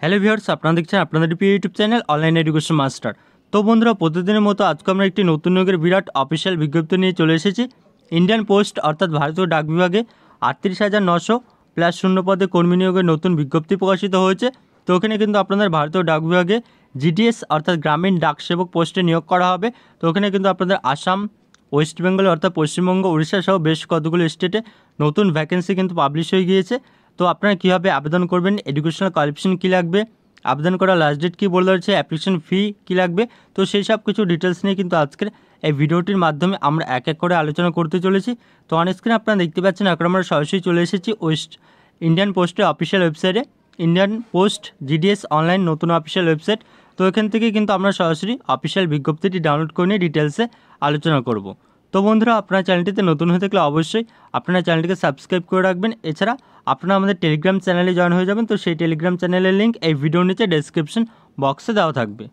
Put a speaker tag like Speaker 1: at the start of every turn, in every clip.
Speaker 1: hello viewers আপনারা দেখছেন আপনাদের প্রিয় YouTube channel online education master তো বন্ধুরা প্রতিদিনের মতো আজকে আমরা একটি নতুন নিয়োগের বিরাট অফিসিয়াল বিজ্ঞপ্তি নিয়ে চলে এসেছি ইন্ডিয়ান পোস্ট অর্থাৎ ভারতীয় ডাক বিভাগে আটত্রিশ হাজার নশো প্লাস শূন্য পদে কর্মী নিয়োগের নতুন বিজ্ঞপ্তি প্রকাশিত হয়েছে তো ওখানে কিন্তু আপনাদের ভারতীয় ডাক বিভাগে জিডিএস অর্থাৎ গ্রামীণ ডাক সেবক পোস্টে নিয়োগ করা হবে তো ওখানে কিন্তু আপনাদের আসাম ওয়েস্ট বেঙ্গল অর্থাৎ পশ্চিমবঙ্গ উড়িষ্যা সহ বেশ কতগুলো স্টেটে নতুন ভ্যাকেন্সি কিন্তু পাবলিশ হয়ে গিয়েছে তো আপনারা কীভাবে আবেদন করবেন এডুকেশনাল কোয়ালিফিকেশন কী লাগবে আবেদন করা লাস্ট ডেট কী বলে রয়েছে অ্যাপ্লিকেশন ফি কী লাগবে তো সেই সব কিছু ডিটেলস নিয়ে কিন্তু আজকের এই ভিডিওটির মাধ্যমে আমরা এক এক করে আলোচনা করতে চলেছি তো অন স্ক্রিনে আপনারা দেখতে পাচ্ছেন এখন আমরা সরাসরি চলে এসেছি ওয়েস্ট ইন্ডিয়ান পোস্টের অফিসিয়াল ওয়েবসাইটে ইন্ডিয়ান পোস্ট জিডিএস অনলাইন নতুন অফিসিয়াল ওয়েবসাইট তো এখান থেকে কিন্তু আমরা সরাসরি অফিসিয়াল বিজ্ঞপ্তিটি ডাউনলোড করে নিয়ে ডিটেলসে আলোচনা করব তো বন্ধুরা আপনার চ্যানেলটিতে নতুন হয়ে থাকলে অবশ্যই আপনার চ্যানেলটিকে সাবস্ক্রাইব করে রাখবেন এছাড়া আপনারা আমাদের টেলিগ্রাম চ্যানেলে জয়েন হয়ে যাবেন তো সেই টেলিগ্রাম চ্যানেলের লিঙ্ক এই ভিডিওর নিচে ডেসক্রিপশন বক্সে দেওয়া থাকবে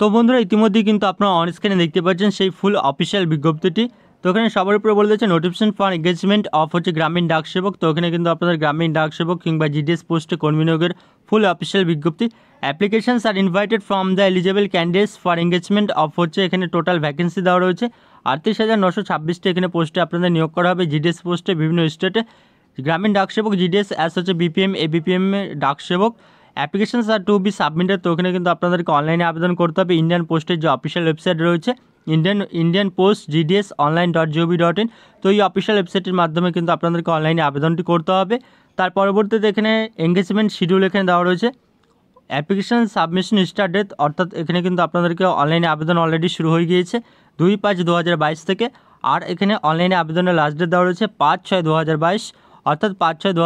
Speaker 1: তো বন্ধুরা ইতিমধ্যেই কিন্তু আপনারা অন স্ক্রিনে দেখতে পাচ্ছেন সেই ফুল অফিসিয়াল বিজ্ঞপ্তিটি তো ওখানে সবার উপরে বলে দিয়েছে নোটিফিকেশন ফর এঙ্গেজমেন্ট অফ হচ্ছে গ্রামীণ ডাক সেবক তো ওখানে কিন্তু আপনাদের গ্রামীণ ডাক সেবক কিংবা জিডিএস পোস্টে কর্মী নিয়োগের ফুল অফিসিয়াল বিজ্ঞপ্তি applications are invited from the eligible candidates for engagement of হচ্ছে এখানে টোটাল ভ্যাকেন্সি দেওয়া রয়েছে আটত্রিশ হাজার নশো ছাব্বিশটা এখানে পোস্টে আপনাদের নিয়োগ করা হবে জিডিএস পোস্টে বিভিন্ন স্টেটে গ্রামীণ ডাকসেবক জিডিএস অ্যাস হচ্ছে বিপিএম এ বিপিএম ডাকসেবক application are to be submitted তো ওখানে কিন্তু আপনাদেরকে অনলাইনে আবেদন করতে হবে ইন্ডিয়ান পোস্টের যে অফিসিয়াল ওয়েবসাইট রয়েছে Indian Indian post GDS online dot gov dot in তো এই অফিসিয়াল ওয়েবসাইটের মাধ্যমে কিন্তু আপনাদেরকে অনলাইনে আবেদনটি করতে হবে তার পরবর্তীতে এখানে এঙ্গেজমেন্ট শিডিউল এখানে দেওয়া রয়েছে অ্যাপ্লিকেশান সাবমিশন স্টার্ট ডেট অর্থাৎ এখানে কিন্তু আপনাদেরকে অনলাইনে আবেদন অলরেডি শুরু হয়ে গিয়েছে দুই পাঁচ দু থেকে আর এখানে অনলাইনে আবেদনের লাস্ট ডেট দেওয়া রয়েছে পাঁচ ছয় দু অর্থাৎ পাঁচ ছয় দু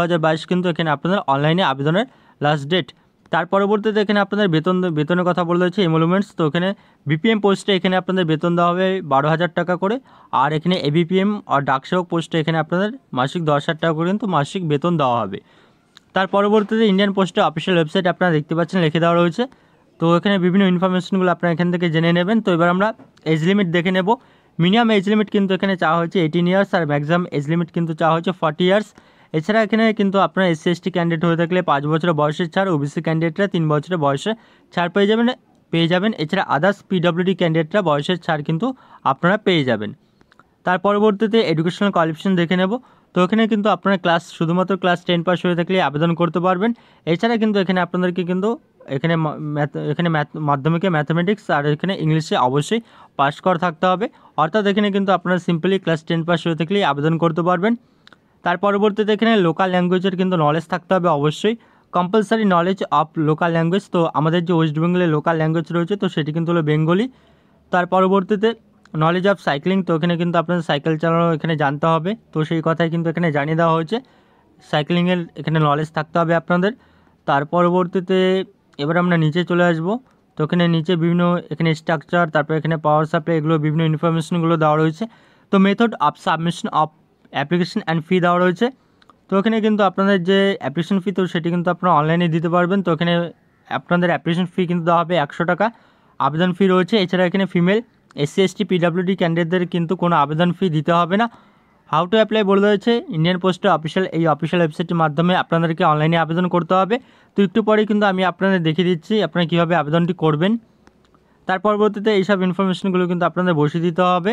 Speaker 1: কিন্তু এখানে আপনাদের অনলাইনে আবেদনের লাস্ট ডেট তার পরবর্তীতে এখানে আপনাদের বেতন বেতনের কথা বলে হয়েছে এমলুমেন্টস তো এখানে বিপিএম পোস্টে এখানে আপনাদের বেতন দেওয়া হবে বারো হাজার টাকা করে আর এখানে এবিপিএম আর ডাকসেবক পোস্টে এখানে আপনাদের মাসিক দশ হাজার টাকা করে কিন্তু মাসিক বেতন দেওয়া হবে তার পরবর্তীতে ইন্ডিয়ান পোস্টের অফিসিয়াল ওয়েবসাইট আপনারা দেখতে পাচ্ছেন লিখে দেওয়া রয়েছে তো এখানে বিভিন্ন ইনফরমেশনগুলো আপনারা এখান থেকে জেনে নেবেন তো এবার আমরা এজ লিমিট দেখে নেব মিনিমাম এজ লিমিট কিন্তু এখানে চাওয়া হয়েছে এইটিন ইয়ার্স আর ম্যাক্সিমাম এজ লিমিট কিন্তু চাওয়া হয়েছে ফর্টি ইয়ার্স এছাড়া এখানে কিন্তু আপনার এসসি এসটি ক্যান্ডিডেট হয়ে থাকলে পাঁচ বছরের বয়সের ছাড় ওবিসি ক্যান্ডিডেটরা তিন বছরের বয়সে ছাড় পেয়ে যাবেন পেয়ে যাবেন এছাড়া আদার্স পিডব্লিউডি ক্যান্ডিডেটরা বয়সের ছাড় কিন্তু আপনারা পেয়ে যাবেন তার পরবর্তীতে এডুকেশনাল কোয়ালিফিকেশন দেখে নেব তো এখানে কিন্তু আপনারা ক্লাস শুধুমাত্র ক্লাস টেন পাস হয়ে থাকলে আবেদন করতে পারবেন এছাড়া কিন্তু এখানে আপনাদেরকে কিন্তু এখানে এখানে মাধ্যমিকে ম্যাথামেটিক্স আর এখানে ইংলিশে অবশ্যই পাস করা থাকতে হবে অর্থাৎ এখানে কিন্তু আপনারা সিম্পলি ক্লাস টেন পাস হয়ে থাকলেই আবেদন করতে পারবেন তার পরবর্তীতে এখানে লোকাল ল্যাঙ্গুয়েজের কিন্তু নলেজ থাকতে হবে অবশ্যই compulsory knowledge of local language তো আমাদের যে ওয়েস্ট বেঙ্গলের লোকাল ল্যাঙ্গুয়েজ রয়েছে তো সেটি কিন্তু হলো বেঙ্গলি তার পরবর্তীতে নলেজ অফ সাইক্লিং তো এখানে কিন্তু আপনাদের সাইকেল চালানো এখানে জানতে হবে তো সেই কথাই কিন্তু এখানে জানিয়ে দেওয়া হয়েছে সাইক্লিংয়ের এখানে নলেজ থাকতে হবে আপনাদের তার পরবর্তীতে এবার আমরা নিচে চলে আসব তো এখানে নিচে বিভিন্ন এখানে স্ট্রাকচার তারপর এখানে পাওয়ার সাপ্লাই এগুলো বিভিন্ন ইনফরমেশনগুলো দেওয়া রয়েছে তো method of submission of application and fee দেওয়া রয়েছে তো এখানে কিন্তু আপনাদের যে অ্যাপ্লিকেশন ফি তো সেটি কিন্তু আপনারা অনলাইনে দিতে পারবেন তো এখানে আপনাদের অ্যাপ্লিকেশন ফি কিন্তু দেওয়া হবে একশো টাকা আবেদন ফি রয়েছে এছাড়া এখানে ফিমেল এসসি এসটি পিডাব্লিউডি ক্যান্ডিডেটদের কিন্তু কোনো আবেদন ফি দিতে হবে না হাউ টু অ্যাপ্লাই বলে রয়েছে ইন্ডিয়ান পোস্টের অফিসিয়াল এই অফিসিয়াল ওয়েবসাইটের মাধ্যমে আপনাদেরকে অনলাইনে আবেদন করতে হবে তো একটু পরেই কিন্তু আমি আপনাদের দেখিয়ে দিচ্ছি আপনারা কীভাবে আবেদনটি করবেন তার পরবর্তীতে এইসব ইনফরমেশনগুলো কিন্তু আপনাদের বসিয়ে দিতে হবে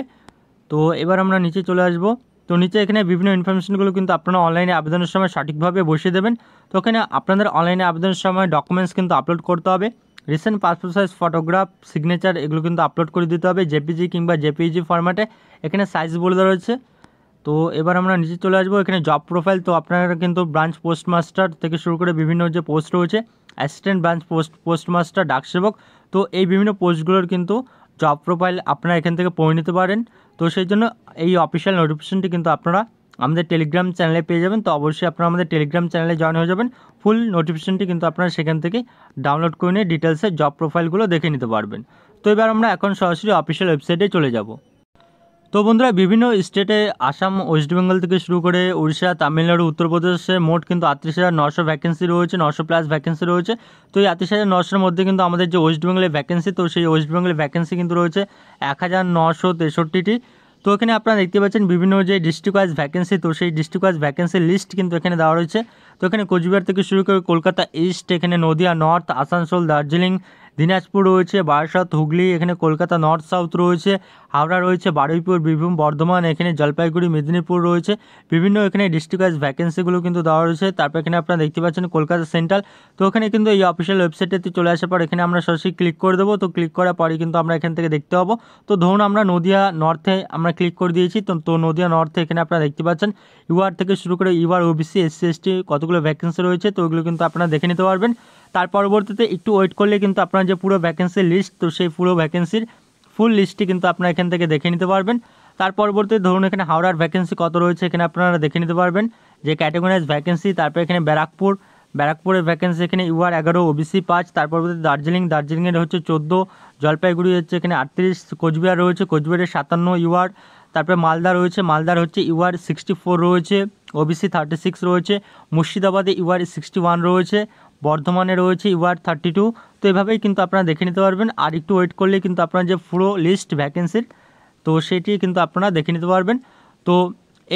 Speaker 1: তো এবার আমরা নিচে চলে আসবো তো নিচে এখানে বিভিন্ন ইনফরমেশনগুলো কিন্তু আপনারা অনলাইনে আবেদনের সময় সঠিকভাবে বসিয়ে দেবেন তো ওখানে আপনাদের অনলাইনে আবেদনের সময় ডকুমেন্টস কিন্তু আপলোড করতে হবে recent passport size photograph signature এগুলো কিন্তু আপলোড করে দিতে হবে জেপিজি কিংবা জেপিজি ফর্ম্যাটে এখানে সাইজ বলে দেওয়া রয়েছে তো এবার আমরা নিচে চলে আসবো এখানে জব প্রোফাইল তো আপনারা কিন্তু ব্রাঞ্চ পোস্ট মাস্টার থেকে শুরু করে বিভিন্ন যে পোস্ট রয়েছে assistant branch post post master ডাকসেবক তো এই বিভিন্ন পোস্টগুলোর কিন্তু জব প্রোফাইল আপনারা এখান থেকে পড়ে নিতে পারেন তো সেই জন্য এই অফিসিয়াল নোটিফিকেশনটি কিন্তু আপনারা আমাদের টেলিগ্রাম চ্যানেলে পেয়ে যাবেন তো অবশ্যই আপনারা আমাদের টেলিগ্রাম চ্যানেলে জয়েন হয়ে যাবেন ফুল নোটিফিকেশনটি কিন্তু আপনারা সেখান থেকে ডাউনলোড করে নিয়ে ডিটেলসে জব প্রোফাইলগুলো দেখে নিতে পারবেন তো এবার আমরা এখন সরাসরি অফিসিয়াল ওয়েবসাইটে চলে যাব তো বন্ধুরা বিভিন্ন স্টেটে আসাম ওয়েস্ট বেঙ্গল থেকে শুরু করে উড়িষ্যা তামিলনাড়ু উত্তরপ্রদেশে মোট কিন্তু আটত্রিশ হাজার নশো ভ্যাকেন্সি রয়েছে নশো প্লাস ভ্যাকেন্সি রয়েছে তো এই আটত্রিশ হাজার নশোর মধ্যে কিন্তু আমাদের যে ওয়েস্ট বেঙ্গলের ভ্যাকেন্সি তো সেই ওয়েস্ট বেঙ্গলের ভ্যাকেন্সি কিন্তু রয়েছে এক হাজার নশো তেষট্টিটি তো এখানে আপনারা দেখতে পাচ্ছেন বিভিন্ন যে ডিস্ট্রিক্ট ওয়াইজ ভ্যাকেন্সি তো সেই ডিস্ট্রিক্ট ওয়াইজ ভ্যাকেন্সির লিস্ট কিন্তু এখানে দেওয়া রয়েছে তো এখানে কোচবিহার থেকে শুরু করে কলকাতা ইস্ট এখানে নদিয়া নর্থ আসানসোল দার্জিলিং দিনাজপুর রয়েছে বারাসাত হুগলি এখানে কলকাতা নর্থ সাউথ রয়েছে হাওড়া রয়েছে বারুইপুর বীরভূম বর্ধমান এখানে জলপাইগুড়ি মেদিনীপুর রয়েছে বিভিন্ন এখানে ডিস্ট্রিক্ট ওয়াইজ ভ্যাকেন্সিগুলো কিন্তু দেওয়া রয়েছে তারপর এখানে আপনারা দেখতে পাচ্ছেন কলকাতা সেন্ট্রাল তো ওখানে কিন্তু এই অফিসিয়াল ওয়েবসাইটটিতে চলে আসার পর এখানে আমরা সরাসরি ক্লিক করে দেবো তো ক্লিক করার পরে কিন্তু আমরা এখান থেকে দেখতে পাবো তো ধরুন আমরা নদিয়া নর্থে আমরা ক্লিক করে দিয়েছি তো তো নদিয়া নর্থে এখানে আপনারা দেখতে পাচ্ছেন ইউআর থেকে শুরু করে ইউআর ওবিসি এসসি এসটি কতগুলো ভ্যাকেন্সি রয়েছে তো ওগুলো কিন্তু আপনারা দেখে নিতে পারবেন তার পরবর্তীতে একটু ওয়েট করলে কিন্তু আপনার যে পুরো ভ্যাকেন্সির লিস্ট তো সেই পুরো ভ্যাকেন্সির ফুল লিস্টটি কিন্তু আপনার এখান থেকে দেখে নিতে পারবেন তার পরবর্তী ধরুন এখানে হাওড়ার ভ্যাকেন্সি কত রয়েছে এখানে আপনারা দেখে নিতে পারবেন যে ক্যাটাগরাইজ ভ্যাকেন্সি তারপর এখানে ব্যারাকপুর ব্যারাকপুরের ভ্যাকেন্সি এখানে ইউআর এগারো ওবিসি পাঁচ তার পরবর্তী দার্জিলিং দার্জিলিংয়ের হচ্ছে চোদ্দো জলপাইগুড়ি হচ্ছে এখানে আটত্রিশ কোচবিহার রয়েছে কোচবিহারের সাতান্ন ইউআর তারপরে মালদা রয়েছে মালদার হচ্ছে ইউআর সিক্সটি ফোর রয়েছে ওবিসি থার্টি সিক্স রয়েছে মুর্শিদাবাদে ইউআর সিক্সটি ওয়ান রয়েছে বর্ধমানে রয়েছে ওয়ার্ড থার্টি টু তো এভাবেই কিন্তু আপনারা দেখে নিতে পারবেন আর একটু ওয়েট করলে কিন্তু আপনার যে পুরো লিস্ট ভ্যাকেন্সির তো সেটি কিন্তু আপনারা দেখে নিতে পারবেন তো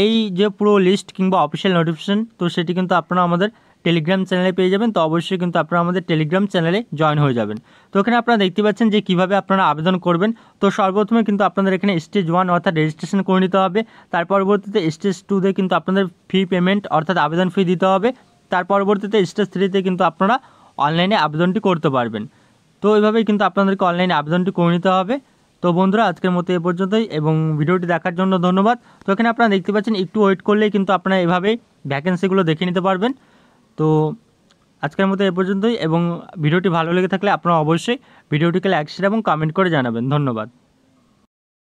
Speaker 1: এই যে পুরো লিস্ট কিংবা অফিসিয়াল নোটিফিকেশান তো সেটি কিন্তু আপনারা আমাদের টেলিগ্রাম চ্যানেলে পেয়ে যাবেন তো অবশ্যই কিন্তু আপনারা আমাদের টেলিগ্রাম চ্যানেলে জয়েন হয়ে যাবেন তো এখানে আপনারা দেখতে পাচ্ছেন যে কিভাবে আপনারা আবেদন করবেন তো সর্বপ্রথমে কিন্তু আপনাদের এখানে স্টেজ ওয়ান অর্থাৎ রেজিস্ট্রেশন করে নিতে হবে তার পরবর্তীতে স্টেজ টুতে কিন্তু আপনাদের ফি পেমেন্ট অর্থাৎ আবেদন ফি দিতে হবে তার পরবর্তীতে স্টেজ থ্রিতে কিন্তু আপনারা অনলাইনে আবেদনটি করতে পারবেন তো এইভাবেই কিন্তু আপনাদেরকে অনলাইনে আবেদনটি করে নিতে হবে তো বন্ধুরা আজকের মতো এ পর্যন্তই এবং ভিডিওটি দেখার জন্য ধন্যবাদ তো এখানে আপনারা দেখতে পাচ্ছেন একটু ওয়েট করলেই কিন্তু আপনারা এভাবেই ভ্যাকেন্সিগুলো দেখে নিতে পারবেন তো আজকের মতো এ পর্যন্তই এবং ভিডিওটি ভালো লেগে থাকলে আপনারা অবশ্যই ভিডিওটিকে লাইক শেয়ার এবং কমেন্ট করে জানাবেন ধন্যবাদ